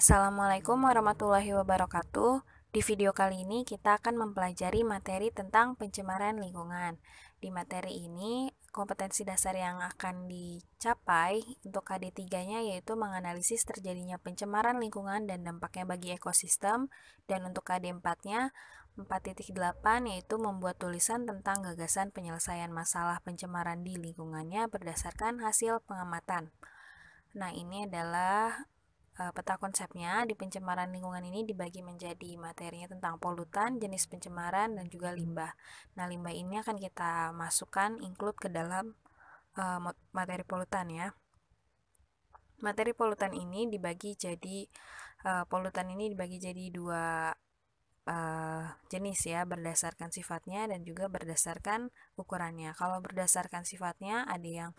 Assalamualaikum warahmatullahi wabarakatuh. Di video kali ini kita akan mempelajari materi tentang pencemaran lingkungan. Di materi ini, kompetensi dasar yang akan dicapai untuk KD3-nya yaitu menganalisis terjadinya pencemaran lingkungan dan dampaknya bagi ekosistem dan untuk KD4-nya 4.8 yaitu membuat tulisan tentang gagasan penyelesaian masalah pencemaran di lingkungannya berdasarkan hasil pengamatan. Nah, ini adalah Eh, peta konsepnya di pencemaran lingkungan ini dibagi menjadi materinya tentang polutan, jenis pencemaran, dan juga limbah. Nah, limbah ini akan kita masukkan include ke dalam uh, materi polutan ya. Materi polutan ini dibagi jadi uh, polutan ini dibagi jadi dua uh, jenis ya berdasarkan sifatnya dan juga berdasarkan ukurannya. Kalau berdasarkan sifatnya ada yang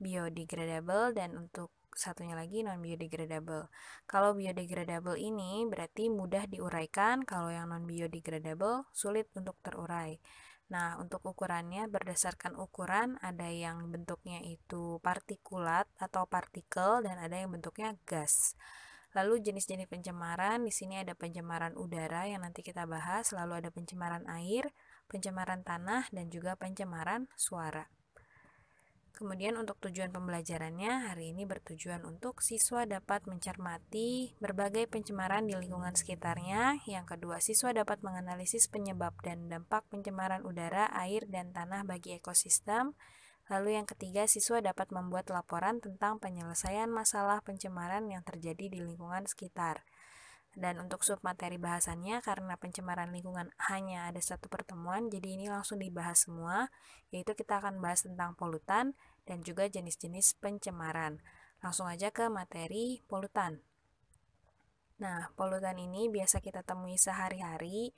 biodegradable dan untuk satunya lagi non biodegradable. Kalau biodegradable ini berarti mudah diuraikan, kalau yang non biodegradable sulit untuk terurai. Nah, untuk ukurannya berdasarkan ukuran ada yang bentuknya itu partikulat atau partikel dan ada yang bentuknya gas. Lalu jenis-jenis pencemaran, di sini ada pencemaran udara yang nanti kita bahas, lalu ada pencemaran air, pencemaran tanah, dan juga pencemaran suara. Kemudian untuk tujuan pembelajarannya hari ini bertujuan untuk siswa dapat mencermati berbagai pencemaran di lingkungan sekitarnya. Yang kedua, siswa dapat menganalisis penyebab dan dampak pencemaran udara, air, dan tanah bagi ekosistem. Lalu yang ketiga, siswa dapat membuat laporan tentang penyelesaian masalah pencemaran yang terjadi di lingkungan sekitar. Dan untuk sub materi bahasannya, karena pencemaran lingkungan hanya ada satu pertemuan, jadi ini langsung dibahas semua, yaitu kita akan bahas tentang polutan dan juga jenis-jenis pencemaran. Langsung aja ke materi polutan. Nah, polutan ini biasa kita temui sehari-hari,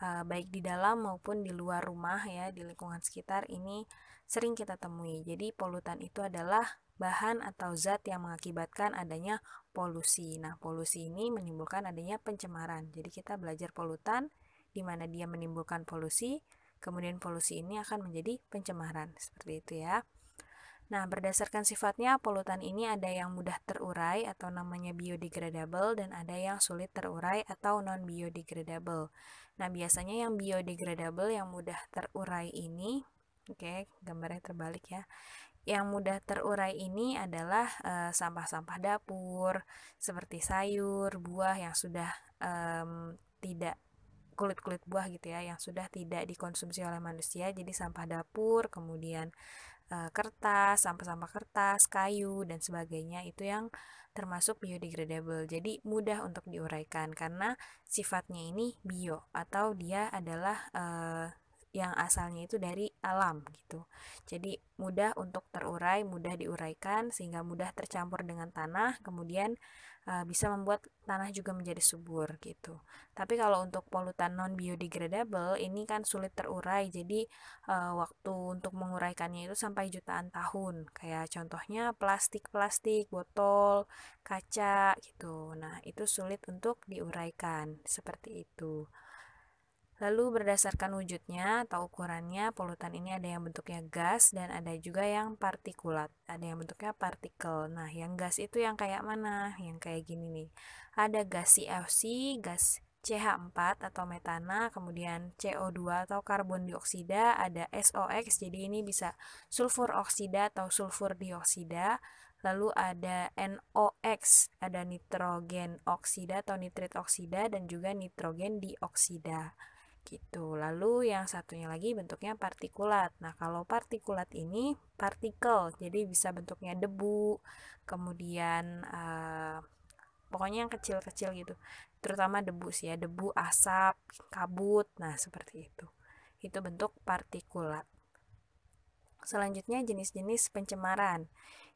eh, baik di dalam maupun di luar rumah ya, di lingkungan sekitar ini sering kita temui. Jadi, polutan itu adalah bahan atau zat yang mengakibatkan adanya polusi. Nah, polusi ini menimbulkan adanya pencemaran. Jadi kita belajar polutan di mana dia menimbulkan polusi, kemudian polusi ini akan menjadi pencemaran. Seperti itu ya. Nah, berdasarkan sifatnya, polutan ini ada yang mudah terurai atau namanya biodegradable dan ada yang sulit terurai atau non-biodegradable. Nah, biasanya yang biodegradable yang mudah terurai ini, oke, okay, gambarnya terbalik ya. Yang mudah terurai ini adalah eh, sampah-sampah e, dapur, seperti sayur, buah yang sudah e, tidak kulit-kulit buah gitu ya, yang sudah tidak dikonsumsi oleh manusia. Jadi sampah dapur, kemudian e, kertas, sampah-sampah kertas, kayu dan sebagainya itu yang termasuk biodegradable. Jadi mudah untuk diuraikan karena sifatnya ini bio atau dia adalah e, yang asalnya itu dari alam gitu. Jadi mudah untuk terurai, mudah diuraikan sehingga mudah tercampur dengan tanah, kemudian e, bisa membuat tanah juga menjadi subur gitu. Tapi kalau untuk polutan non biodegradable ini kan sulit terurai. Jadi e, waktu untuk menguraikannya itu sampai jutaan tahun. Kayak contohnya plastik-plastik, botol, kaca gitu. Nah, itu sulit untuk diuraikan seperti itu. Lalu berdasarkan wujudnya atau ukurannya, polutan ini ada yang bentuknya gas dan ada juga yang partikulat. Ada yang bentuknya partikel. Nah, yang gas itu yang kayak mana? Yang kayak gini nih. Ada gas CFC, gas CH4 atau metana, kemudian CO2 atau karbon dioksida, ada SOX, jadi ini bisa sulfur oksida atau sulfur dioksida, lalu ada NOx, ada nitrogen oksida atau nitrit oksida, dan juga nitrogen dioksida gitu. Lalu yang satunya lagi bentuknya partikulat. Nah, kalau partikulat ini partikel, jadi bisa bentuknya debu, kemudian uh, pokoknya yang kecil-kecil gitu. Terutama debu sih ya, debu, asap, kabut. Nah, seperti itu. Itu bentuk partikulat. Selanjutnya jenis-jenis pencemaran.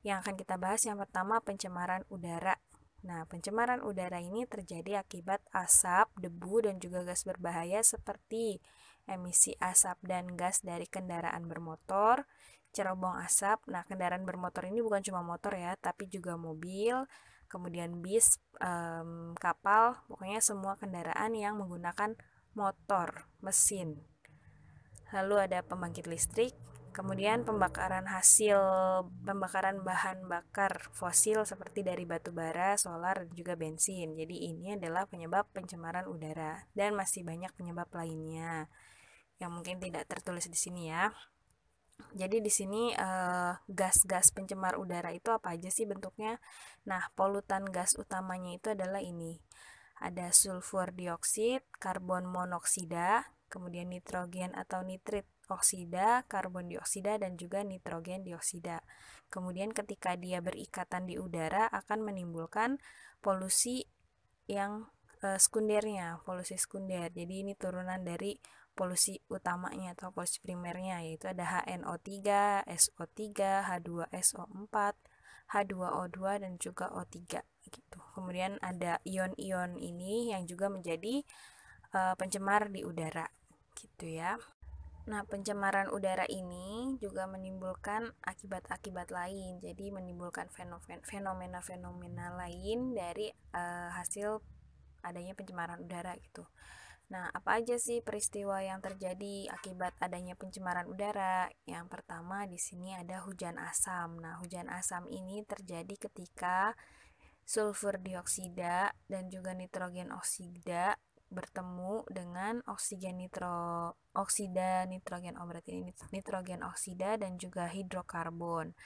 Yang akan kita bahas yang pertama pencemaran udara. Nah, pencemaran udara ini terjadi akibat asap, debu, dan juga gas berbahaya seperti emisi asap dan gas dari kendaraan bermotor, cerobong asap. Nah, kendaraan bermotor ini bukan cuma motor ya, tapi juga mobil, kemudian bis, um, kapal, pokoknya semua kendaraan yang menggunakan motor, mesin. Lalu ada pembangkit listrik, Kemudian pembakaran hasil pembakaran bahan bakar fosil seperti dari batu bara, solar, dan juga bensin. Jadi ini adalah penyebab pencemaran udara dan masih banyak penyebab lainnya yang mungkin tidak tertulis di sini ya. Jadi di sini eh, gas-gas eh, pencemar udara itu apa aja sih bentuknya? Nah, polutan gas utamanya itu adalah ini. Ada sulfur dioksid, karbon monoksida, kemudian nitrogen atau nitrit oksida, karbon dioksida, dan juga nitrogen dioksida. Kemudian ketika dia berikatan di udara akan menimbulkan polusi yang e, sekundernya, polusi sekunder. Jadi ini turunan dari polusi utamanya atau polusi primernya yaitu ada HNO3, SO3, H2SO4, H2O2 dan juga O3 gitu. Kemudian ada ion-ion ini yang juga menjadi e, pencemar di udara gitu ya. Nah, pencemaran udara ini juga menimbulkan akibat-akibat lain, jadi menimbulkan fenomena-fenomena lain dari uh, hasil adanya pencemaran udara gitu. Nah, apa aja sih peristiwa yang terjadi akibat adanya pencemaran udara? Yang pertama di sini ada hujan asam. Nah, hujan asam ini terjadi ketika sulfur dioksida dan juga nitrogen oksida bertemu dengan oksigen nitro oksida nitrogen oh berarti ini nitrogen oksida dan juga hidrokarbon.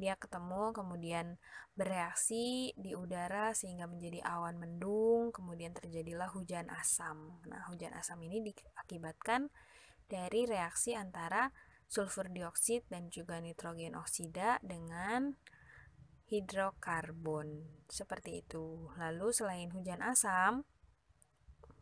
Dia ketemu kemudian bereaksi di udara sehingga menjadi awan mendung, kemudian terjadilah hujan asam. Nah, hujan asam ini diakibatkan dari reaksi antara sulfur dioksida dan juga nitrogen oksida dengan hidrokarbon. Seperti itu. Lalu selain hujan asam,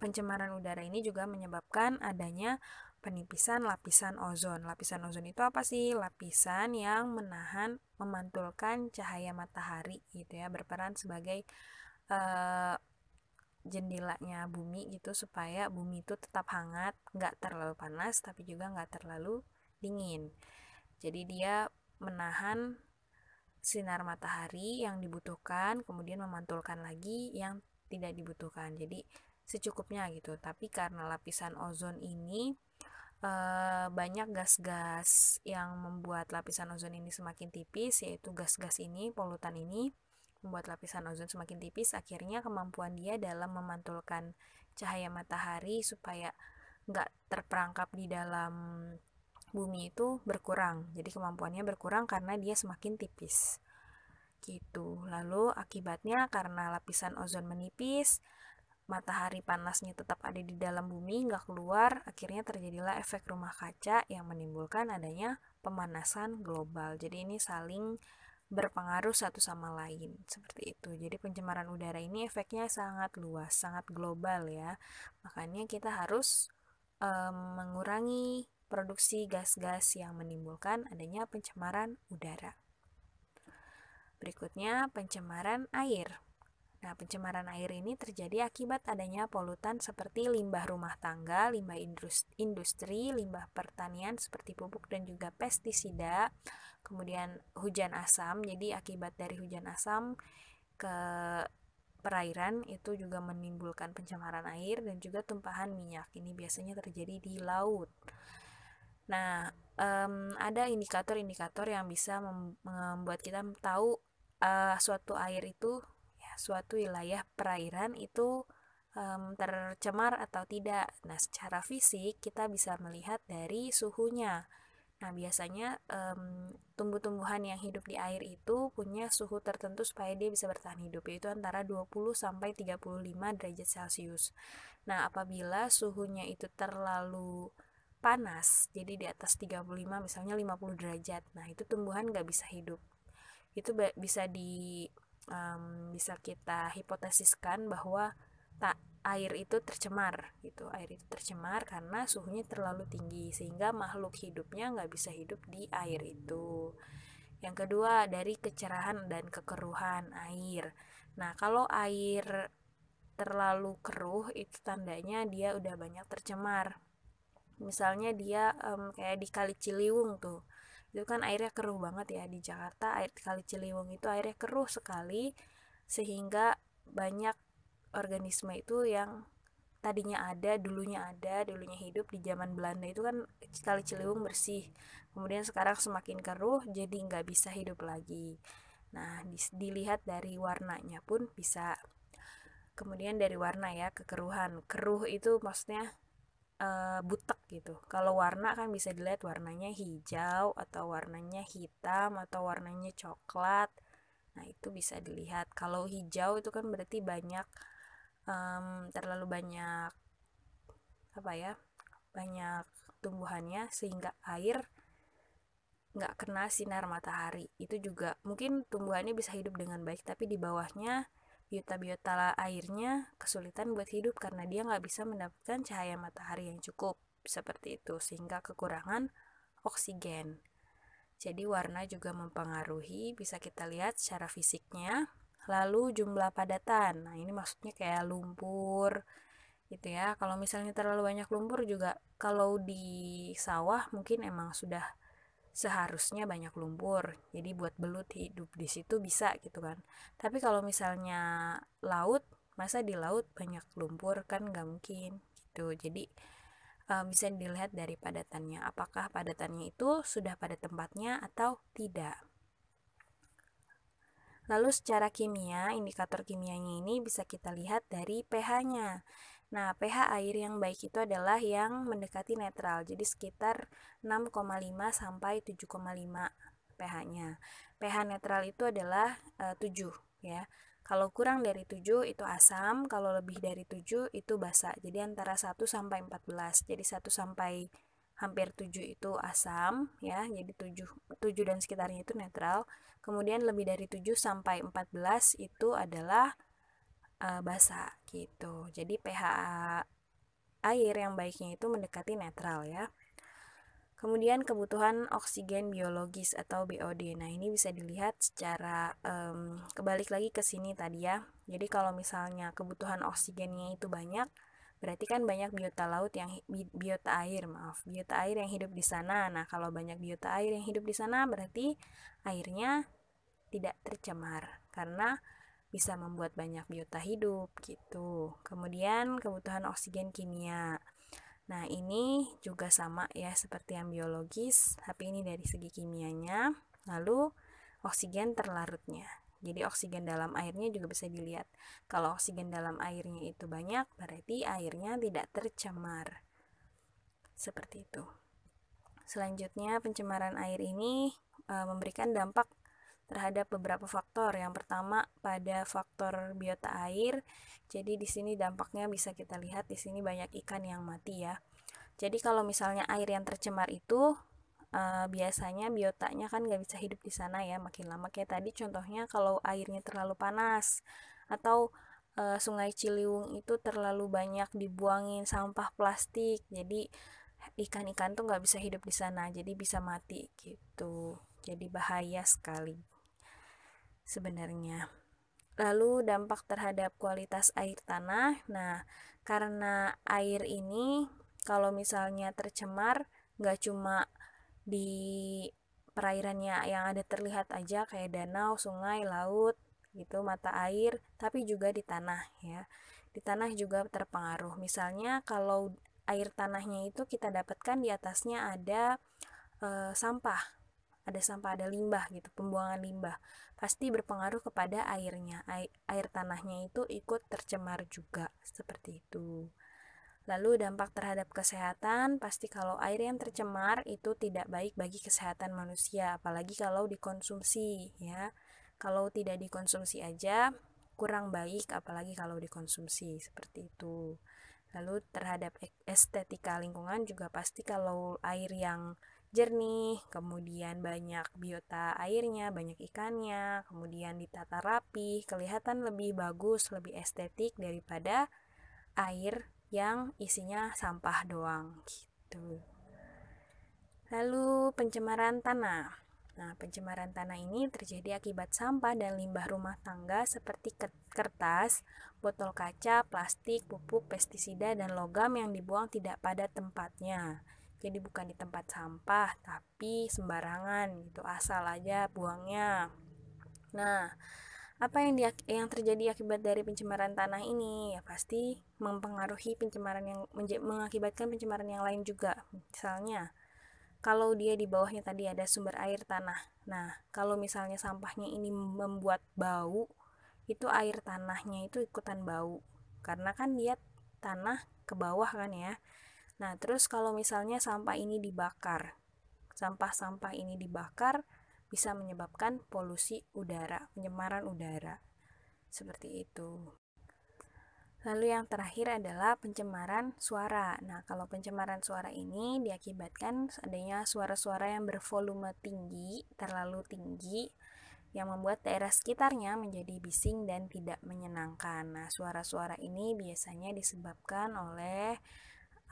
pencemaran udara ini juga menyebabkan adanya penipisan lapisan ozon. Lapisan ozon itu apa sih? Lapisan yang menahan memantulkan cahaya matahari gitu ya, berperan sebagai uh, jendelanya bumi gitu supaya bumi itu tetap hangat, nggak terlalu panas tapi juga nggak terlalu dingin. Jadi dia menahan sinar matahari yang dibutuhkan, kemudian memantulkan lagi yang tidak dibutuhkan. Jadi secukupnya gitu. Tapi karena lapisan ozon ini e, banyak gas-gas yang membuat lapisan ozon ini semakin tipis, yaitu gas-gas ini, polutan ini membuat lapisan ozon semakin tipis, akhirnya kemampuan dia dalam memantulkan cahaya matahari supaya nggak terperangkap di dalam bumi itu berkurang. Jadi kemampuannya berkurang karena dia semakin tipis. Gitu. Lalu akibatnya karena lapisan ozon menipis, matahari panasnya tetap ada di dalam bumi, nggak keluar, akhirnya terjadilah efek rumah kaca yang menimbulkan adanya pemanasan global. Jadi ini saling berpengaruh satu sama lain seperti itu. Jadi pencemaran udara ini efeknya sangat luas, sangat global ya. Makanya kita harus um, mengurangi produksi gas-gas yang menimbulkan adanya pencemaran udara. Berikutnya pencemaran air. Nah, pencemaran air ini terjadi akibat adanya polutan seperti limbah rumah tangga, limbah industri, limbah pertanian seperti pupuk dan juga pestisida, kemudian hujan asam. Jadi akibat dari hujan asam ke perairan itu juga menimbulkan pencemaran air dan juga tumpahan minyak. Ini biasanya terjadi di laut. Nah, um, ada indikator-indikator yang bisa membuat kita tahu uh, suatu air itu suatu wilayah perairan itu um, tercemar atau tidak. Nah, secara fisik kita bisa melihat dari suhunya. Nah, biasanya um, tumbuh-tumbuhan yang hidup di air itu punya suhu tertentu supaya dia bisa bertahan hidup, yaitu antara 20 sampai 35 derajat Celcius. Nah, apabila suhunya itu terlalu panas, jadi di atas 35 misalnya 50 derajat. Nah, itu tumbuhan nggak bisa hidup. Itu bisa di um, bisa kita hipotesiskan bahwa tak air itu tercemar gitu air itu tercemar karena suhunya terlalu tinggi sehingga makhluk hidupnya nggak bisa hidup di air itu yang kedua dari kecerahan dan kekeruhan air nah kalau air terlalu keruh itu tandanya dia udah banyak tercemar misalnya dia um, kayak di kali Ciliwung tuh itu kan airnya keruh banget ya di Jakarta air kali Ciliwung itu airnya keruh sekali sehingga banyak organisme itu yang tadinya ada, dulunya ada, dulunya hidup di zaman Belanda itu kan kali Ciliwung bersih. Kemudian sekarang semakin keruh jadi nggak bisa hidup lagi. Nah, dilihat dari warnanya pun bisa. Kemudian dari warna ya, kekeruhan. Keruh itu maksudnya uh, butek gitu. Kalau warna kan bisa dilihat warnanya hijau atau warnanya hitam atau warnanya coklat. Nah, itu bisa dilihat. Kalau hijau itu kan berarti banyak um, terlalu banyak apa ya? Banyak tumbuhannya sehingga air nggak kena sinar matahari. Itu juga mungkin tumbuhannya bisa hidup dengan baik tapi di bawahnya biota-biota airnya kesulitan buat hidup karena dia nggak bisa mendapatkan cahaya matahari yang cukup seperti itu sehingga kekurangan oksigen. Jadi warna juga mempengaruhi bisa kita lihat secara fisiknya. Lalu jumlah padatan. Nah, ini maksudnya kayak lumpur gitu ya. Kalau misalnya terlalu banyak lumpur juga kalau di sawah mungkin emang sudah seharusnya banyak lumpur jadi buat belut hidup di situ bisa gitu kan tapi kalau misalnya laut masa di laut banyak lumpur kan nggak mungkin gitu jadi uh, bisa dilihat dari padatannya apakah padatannya itu sudah pada tempatnya atau tidak Lalu secara kimia, indikator kimianya ini bisa kita lihat dari pH-nya. Nah, pH air yang baik itu adalah yang mendekati netral, jadi sekitar 6,5 sampai 7,5 pH-nya. pH netral itu adalah e, eh, 7 ya. Kalau kurang dari 7 itu asam, kalau lebih dari 7 itu basa. Jadi antara 1 sampai 14. Jadi 1 sampai hampir 7 itu asam ya. Jadi 7 7 dan sekitarnya itu netral. Kemudian lebih dari 7 sampai 14 itu adalah uh, eh, basa gitu. Jadi pH air yang baiknya itu mendekati netral ya. Kemudian kebutuhan oksigen biologis atau BOD. Nah, ini bisa dilihat secara um, kebalik lagi ke sini tadi ya. Jadi kalau misalnya kebutuhan oksigennya itu banyak, berarti kan banyak biota laut yang biota air, maaf, biota air yang hidup di sana. Nah, kalau banyak biota air yang hidup di sana berarti airnya tidak tercemar karena bisa membuat banyak biota hidup gitu. Kemudian kebutuhan oksigen kimia. Nah, ini juga sama ya seperti yang biologis, tapi ini dari segi kimianya. Lalu oksigen terlarutnya. Jadi oksigen dalam airnya juga bisa dilihat. Kalau oksigen dalam airnya itu banyak, berarti airnya tidak tercemar. Seperti itu. Selanjutnya pencemaran air ini e, memberikan dampak terhadap beberapa faktor. Yang pertama pada faktor biota air. Jadi di sini dampaknya bisa kita lihat di sini banyak ikan yang mati ya. Jadi kalau misalnya air yang tercemar itu eh, biasanya biotanya kan nggak bisa hidup di sana ya makin lama kayak tadi contohnya kalau airnya terlalu panas atau eh, sungai Ciliwung itu terlalu banyak dibuangin sampah plastik jadi ikan-ikan tuh nggak bisa hidup di sana jadi bisa mati gitu jadi bahaya sekali sebenarnya. Lalu dampak terhadap kualitas air tanah. Nah, karena air ini kalau misalnya tercemar nggak cuma di perairannya yang ada terlihat aja kayak danau, sungai, laut gitu, mata air, tapi juga di tanah ya. Di tanah juga terpengaruh. Misalnya kalau air tanahnya itu kita dapatkan di atasnya ada e, sampah ada sampah, ada limbah gitu, pembuangan limbah. Pasti berpengaruh kepada airnya. Air, air tanahnya itu ikut tercemar juga, seperti itu. Lalu dampak terhadap kesehatan, pasti kalau air yang tercemar itu tidak baik bagi kesehatan manusia, apalagi kalau dikonsumsi ya. Kalau tidak dikonsumsi aja kurang baik apalagi kalau dikonsumsi seperti itu. Lalu terhadap estetika lingkungan juga pasti kalau air yang jernih, kemudian banyak biota airnya, banyak ikannya, kemudian ditata rapi, kelihatan lebih bagus, lebih estetik daripada air yang isinya sampah doang gitu. Lalu pencemaran tanah. Nah, pencemaran tanah ini terjadi akibat sampah dan limbah rumah tangga seperti kertas, botol kaca, plastik, pupuk, pestisida, dan logam yang dibuang tidak pada tempatnya. Jadi bukan di tempat sampah, tapi sembarangan gitu, asal aja buangnya. Nah, apa yang di, yang terjadi akibat dari pencemaran tanah ini ya pasti mempengaruhi pencemaran yang mengakibatkan pencemaran yang lain juga misalnya kalau dia di bawahnya tadi ada sumber air tanah nah kalau misalnya sampahnya ini membuat bau itu air tanahnya itu ikutan bau karena kan dia tanah ke bawah kan ya Nah, terus kalau misalnya sampah ini dibakar, sampah-sampah ini dibakar bisa menyebabkan polusi udara, penyemaran udara. Seperti itu. Lalu yang terakhir adalah pencemaran suara. Nah, kalau pencemaran suara ini diakibatkan adanya suara-suara yang bervolume tinggi, terlalu tinggi, yang membuat daerah sekitarnya menjadi bising dan tidak menyenangkan. Nah, suara-suara ini biasanya disebabkan oleh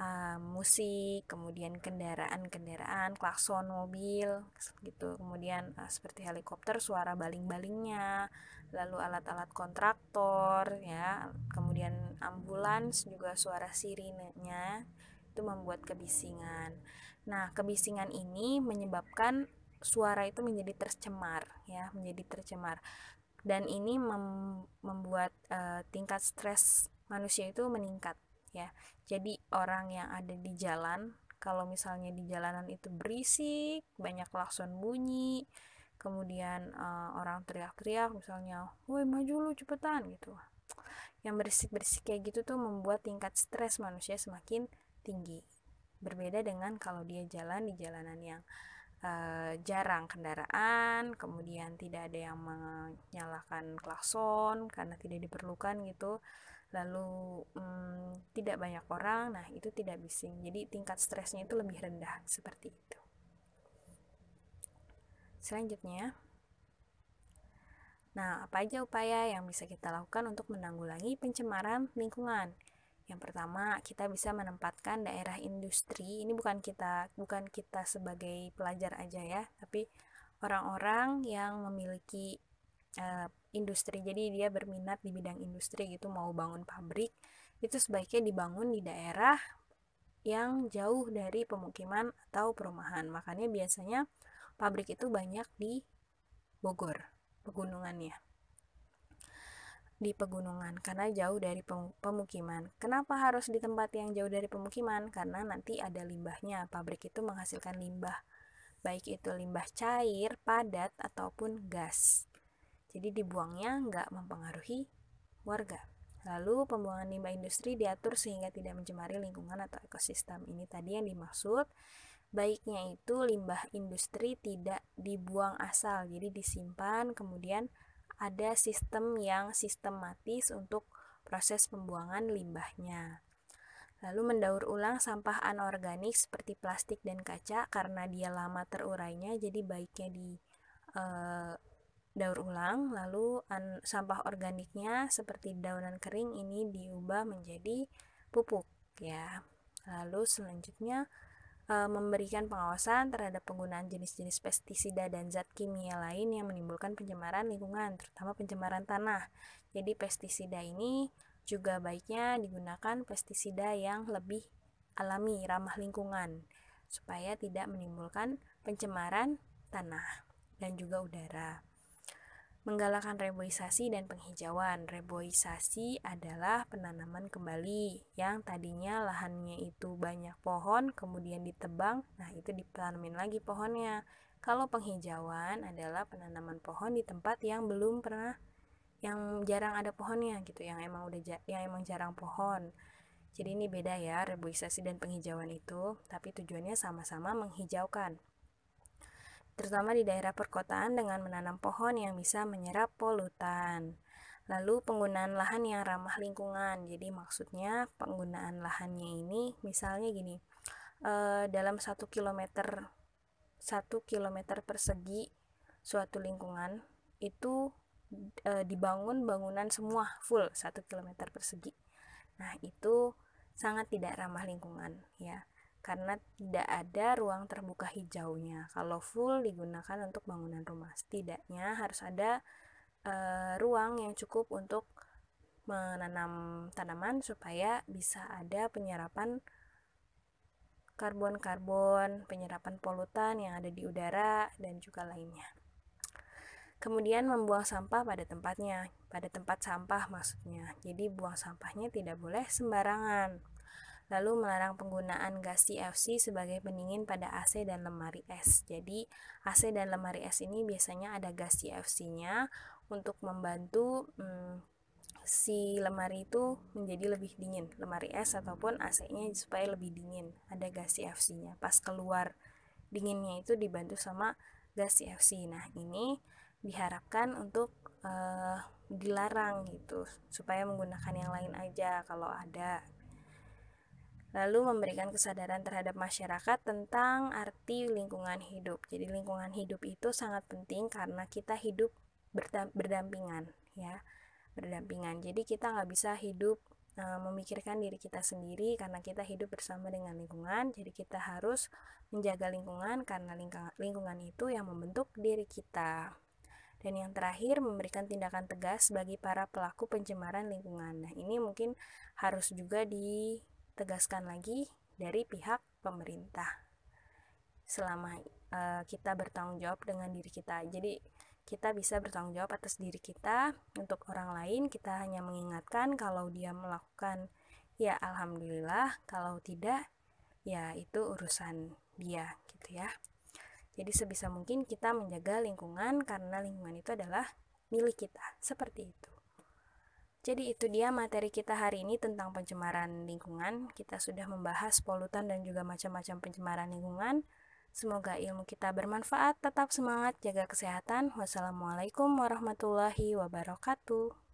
uh, musik, kemudian kendaraan-kendaraan, klakson mobil, gitu. Kemudian uh, seperti helikopter, suara baling-balingnya, lalu alat-alat kontraktor, ya. Kemudian ambulans juga suara sirinenya itu membuat kebisingan. Nah, kebisingan ini menyebabkan suara itu menjadi tercemar, ya, menjadi tercemar. Dan ini mem membuat uh, tingkat stres manusia itu meningkat ya jadi orang yang ada di jalan kalau misalnya di jalanan itu berisik banyak klakson bunyi kemudian uh, orang teriak-teriak misalnya woi maju lu cepetan gitu yang berisik-berisik kayak gitu tuh membuat tingkat stres manusia semakin tinggi berbeda dengan kalau dia jalan di jalanan yang uh, jarang kendaraan kemudian tidak ada yang menyalakan klakson karena tidak diperlukan gitu lalu hmm, tidak banyak orang, nah itu tidak bising. Jadi tingkat stresnya itu lebih rendah seperti itu. Selanjutnya, nah apa aja upaya yang bisa kita lakukan untuk menanggulangi pencemaran lingkungan? Yang pertama, kita bisa menempatkan daerah industri. Ini bukan kita bukan kita sebagai pelajar aja ya, tapi orang-orang yang memiliki Eh, industri jadi dia berminat di bidang industri gitu mau bangun pabrik itu sebaiknya dibangun di daerah yang jauh dari pemukiman atau perumahan makanya biasanya pabrik itu banyak di Bogor pegunungannya di pegunungan karena jauh dari pemukiman. Kenapa harus di tempat yang jauh dari pemukiman? Karena nanti ada limbahnya. Pabrik itu menghasilkan limbah, baik itu limbah cair, padat, ataupun gas. Jadi dibuangnya nggak mempengaruhi warga. Lalu pembuangan limbah industri diatur sehingga tidak mencemari lingkungan atau ekosistem. Ini tadi yang dimaksud baiknya itu limbah industri tidak dibuang asal, jadi disimpan kemudian ada sistem yang sistematis untuk proses pembuangan limbahnya. Lalu mendaur ulang sampah anorganik seperti plastik dan kaca karena dia lama terurainya jadi baiknya di eh, daur ulang, lalu an, sampah organiknya seperti daunan kering ini diubah menjadi pupuk ya. Lalu selanjutnya e, memberikan pengawasan terhadap penggunaan jenis-jenis pestisida dan zat kimia lain yang menimbulkan pencemaran lingkungan, terutama pencemaran tanah. Jadi pestisida ini juga baiknya digunakan pestisida yang lebih alami, ramah lingkungan supaya tidak menimbulkan pencemaran tanah dan juga udara. Menggalakkan reboisasi dan penghijauan. Reboisasi adalah penanaman kembali yang tadinya lahannya itu banyak pohon kemudian ditebang. Nah, itu ditanamin lagi pohonnya. Kalau penghijauan adalah penanaman pohon di tempat yang belum pernah yang jarang ada pohonnya gitu, yang emang udah yang emang jarang pohon. Jadi ini beda ya, reboisasi dan penghijauan itu, tapi tujuannya sama-sama menghijaukan terutama di daerah perkotaan dengan menanam pohon yang bisa menyerap polutan. Lalu penggunaan lahan yang ramah lingkungan. Jadi maksudnya penggunaan lahannya ini misalnya gini. Eh, dalam 1 kilometer 1 kilometer persegi suatu lingkungan itu e, dibangun bangunan semua full 1 kilometer persegi. Nah, itu sangat tidak ramah lingkungan ya karena tidak ada ruang terbuka hijaunya. Kalau full digunakan untuk bangunan rumah, setidaknya harus ada e, ruang yang cukup untuk menanam tanaman supaya bisa ada penyerapan karbon-karbon, penyerapan polutan yang ada di udara dan juga lainnya. Kemudian membuang sampah pada tempatnya, pada tempat sampah maksudnya. Jadi buang sampahnya tidak boleh sembarangan lalu melarang penggunaan gas CFC sebagai pendingin pada AC dan lemari es. Jadi, AC dan lemari es ini biasanya ada gas CFC-nya untuk membantu hmm, si lemari itu menjadi lebih dingin. Lemari es ataupun AC-nya supaya lebih dingin, ada gas CFC-nya. Pas keluar dinginnya itu dibantu sama gas CFC. Nah, ini diharapkan untuk uh, dilarang gitu supaya menggunakan yang lain aja kalau ada lalu memberikan kesadaran terhadap masyarakat tentang arti lingkungan hidup. Jadi lingkungan hidup itu sangat penting karena kita hidup berdampingan, ya, berdampingan. Jadi kita nggak bisa hidup e, memikirkan diri kita sendiri karena kita hidup bersama dengan lingkungan. Jadi kita harus menjaga lingkungan karena lingkungan itu yang membentuk diri kita. Dan yang terakhir, memberikan tindakan tegas bagi para pelaku pencemaran lingkungan. Nah, ini mungkin harus juga di tegaskan lagi dari pihak pemerintah selama uh, kita bertanggung jawab dengan diri kita jadi kita bisa bertanggung jawab atas diri kita untuk orang lain kita hanya mengingatkan kalau dia melakukan ya alhamdulillah kalau tidak ya itu urusan dia gitu ya jadi sebisa mungkin kita menjaga lingkungan karena lingkungan itu adalah milik kita seperti itu jadi itu dia materi kita hari ini tentang pencemaran lingkungan. Kita sudah membahas polutan dan juga macam-macam pencemaran lingkungan. Semoga ilmu kita bermanfaat. Tetap semangat, jaga kesehatan. Wassalamualaikum warahmatullahi wabarakatuh.